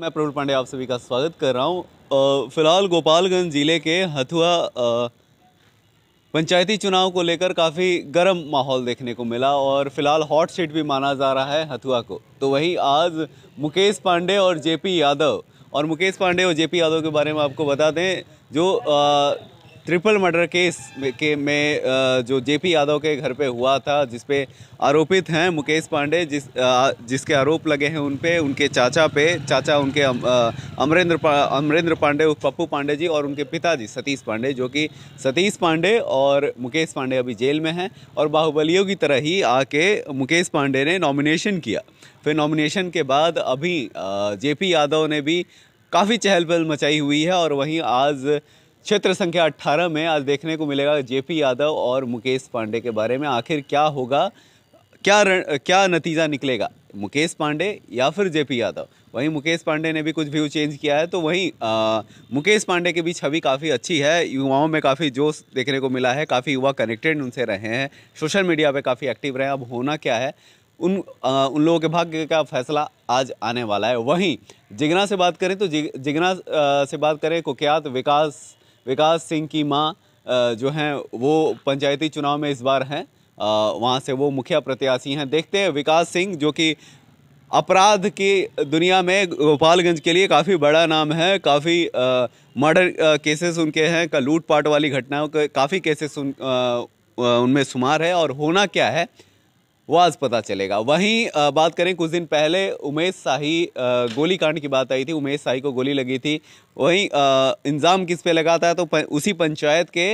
मैं प्रबुल पांडे आप सभी का स्वागत कर रहा हूँ फिलहाल गोपालगंज ज़िले के हथुआ पंचायती चुनाव को लेकर काफ़ी गर्म माहौल देखने को मिला और फिलहाल हॉट सीट भी माना जा रहा है हथुआ को तो वहीं आज मुकेश पांडे और जेपी यादव और मुकेश पांडे और जेपी यादव के बारे में आपको बता दें जो आ, ट्रिपल मर्डर केस के में जो जेपी यादव के घर पे हुआ था जिसपे आरोपित हैं मुकेश पांडे जिस जिसके आरोप लगे हैं उन पे उनके चाचा पे चाचा उनके अमरेंद्र अमरेंद्र पांडे पप्पू पांडे जी और उनके पिताजी सतीश पांडे जो कि सतीश पांडे और मुकेश पांडे अभी जेल में हैं और बाहुबलियों की तरह ही आके मुकेश पांडे ने नॉमिनेशन किया फिर नॉमिनेशन के बाद अभी जे यादव ने भी काफ़ी चहल पहल मचाई हुई है और वहीं आज क्षेत्र संख्या 18 में आज देखने को मिलेगा जेपी यादव और मुकेश पांडे के बारे में आखिर क्या होगा क्या र, क्या नतीजा निकलेगा मुकेश पांडे या फिर जेपी यादव वहीं मुकेश पांडे ने भी कुछ व्यू चेंज किया है तो वहीं आ, मुकेश पांडे के बीच छवि काफ़ी अच्छी है युवाओं में काफ़ी जोश देखने को मिला है काफ़ी युवा कनेक्टेड उनसे रहे हैं सोशल मीडिया पर काफ़ी एक्टिव रहे हैं अब होना क्या है उन आ, उन लोगों के भाग्य का फैसला आज आने वाला है वहीं जिगना से बात करें तो जिग, जिगना आ, से बात करें कुख्यात विकास विकास सिंह की माँ जो हैं वो पंचायती चुनाव में इस बार हैं वहाँ से वो मुखिया प्रत्याशी हैं देखते हैं विकास सिंह जो कि अपराध की दुनिया में गोपालगंज के लिए काफ़ी बड़ा नाम है काफ़ी मर्डर केसेस उनके हैं का लूटपाट वाली घटनाओं के काफ़ी केसेस उन, उनमें शुमार है और होना क्या है आज पता चलेगा वहीं बात करें कुछ दिन पहले उमेश शाही गोली कांड की बात आई थी उमेश शाही को गोली लगी थी वहीं इंजाम किस पे लगा था तो प, उसी पंचायत के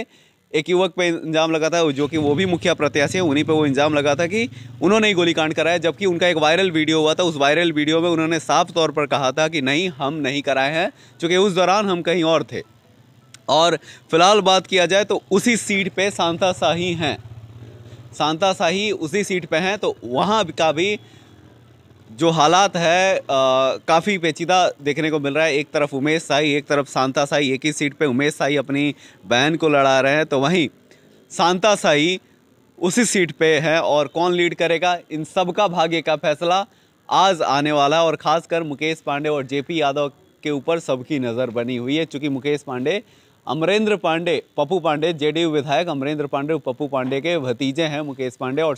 एक युवक पे इंजाम लगा था जो कि वो भी मुखिया प्रत्याशी है उन्हीं पे वो इंजाम लगा था कि उन्होंने ही गोली कांड कराया जबकि उनका एक वायरल वीडियो हुआ था उस वायरल वीडियो में उन्होंने साफ तौर पर कहा था कि नहीं हम नहीं कराए हैं चूँकि उस दौरान हम कहीं और थे और फिलहाल बात किया जाए तो उसी सीट पे शांता शाही हैं सांता साही उसी सीट पे हैं तो वहाँ का भी जो हालात है काफ़ी पेचीदा देखने को मिल रहा है एक तरफ उमेश साई एक तरफ सांता साई एक ही सीट पे उमेश साई अपनी बहन को लड़ा रहे हैं तो वहीं सांता साई उसी सीट पे है और कौन लीड करेगा इन सब का भाग्य का फैसला आज आने वाला है और ख़ासकर मुकेश पांडे और जे यादव के ऊपर सबकी नज़र बनी हुई है चूँकि मुकेश पांडे अमरेंद्र पांडे पप्पू पांडे जेडीयू विधायक अमरेंद्र पांडे पप्पू पांडे के भतीजे हैं मुकेश पांडे और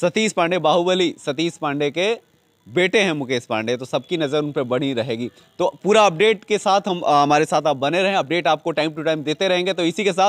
सतीश पांडे बाहुबली सतीश पांडे के बेटे हैं मुकेश पांडे तो सबकी नज़र उन पर बनी रहेगी तो पूरा अपडेट के साथ हम हमारे साथ आप बने रहें अपडेट आपको टाइम टू टाइम देते रहेंगे तो इसी के साथ